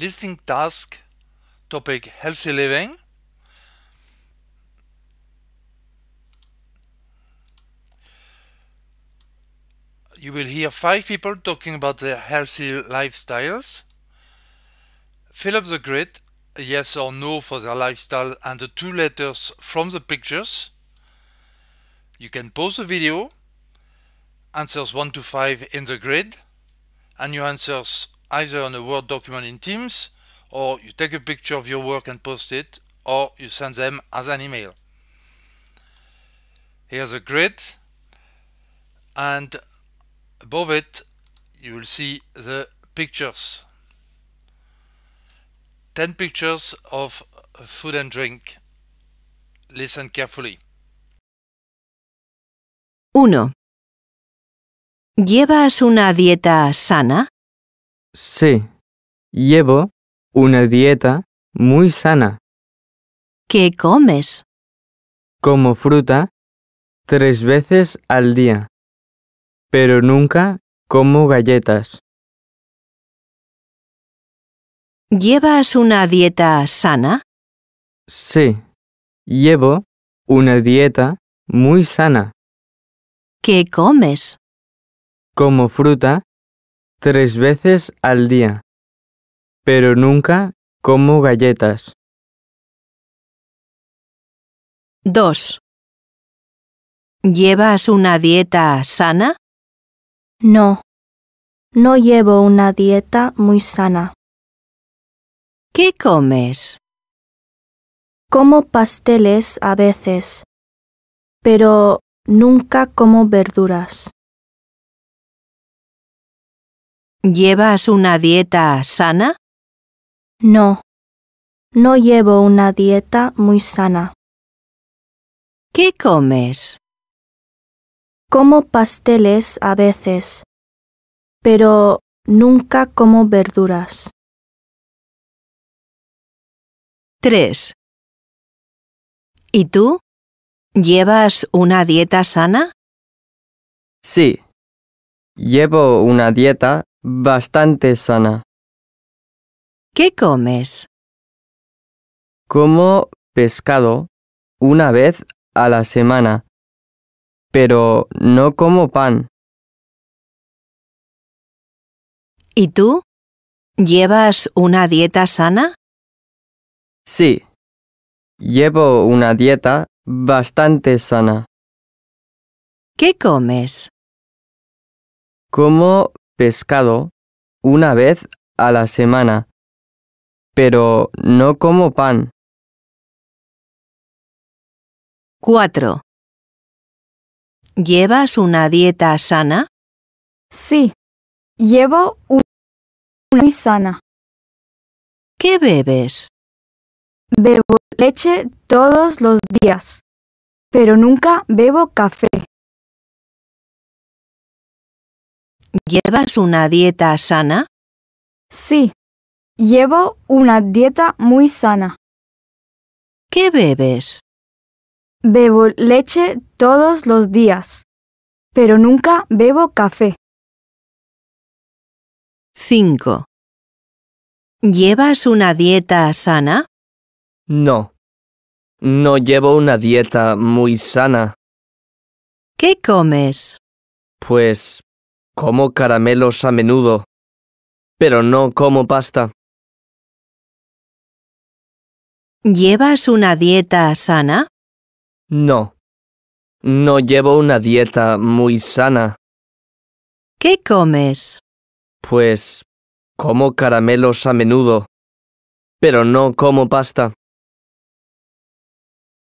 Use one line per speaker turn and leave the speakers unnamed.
listing task topic healthy living you will hear five people talking about their healthy lifestyles fill up the grid yes or no for their lifestyle and the two letters from the pictures you can pause the video answers 1 to 5 in the grid and your answers either on a Word document in Teams, or you take a picture of your work and post it, or you send them as an email. Here's a grid, and above it you will see the pictures. 10 pictures of uh, food and drink. Listen carefully.
1. ¿Llevas una dieta sana? Sí,
llevo una dieta muy sana.
¿Qué comes?
Como fruta tres veces al día,
pero nunca como galletas. ¿Llevas una dieta sana? Sí,
llevo una dieta muy sana.
¿Qué comes?
Como fruta tres veces al día,
pero nunca como galletas. 2. ¿Llevas una dieta sana? No, no llevo una dieta muy sana. ¿Qué comes? Como pasteles a veces, pero nunca como verduras. ¿Llevas una dieta sana? No, no llevo una dieta muy sana. ¿Qué comes? Como pasteles a veces, pero nunca como verduras. 3. ¿Y tú? ¿Llevas una dieta sana?
Sí. Llevo una dieta bastante sana.
¿Qué comes?
Como pescado
una vez a la semana, pero no como pan. ¿Y tú? ¿Llevas una dieta sana?
Sí, llevo una dieta bastante sana.
¿Qué comes?
Como pescado una vez a la
semana, pero no como pan. 4. ¿Llevas una dieta sana? Sí, llevo una muy sana. ¿Qué bebes? Bebo leche todos los días, pero nunca bebo café. ¿Llevas una dieta sana? Sí, llevo una dieta muy sana. ¿Qué bebes? Bebo leche todos los días, pero nunca bebo café. 5. ¿Llevas una dieta sana? No.
No llevo una dieta muy sana.
¿Qué comes?
Pues como caramelos a menudo, pero no como pasta.
¿Llevas una dieta sana?
No. No llevo una dieta muy sana.
¿Qué comes?
Pues como caramelos
a menudo, pero no como pasta.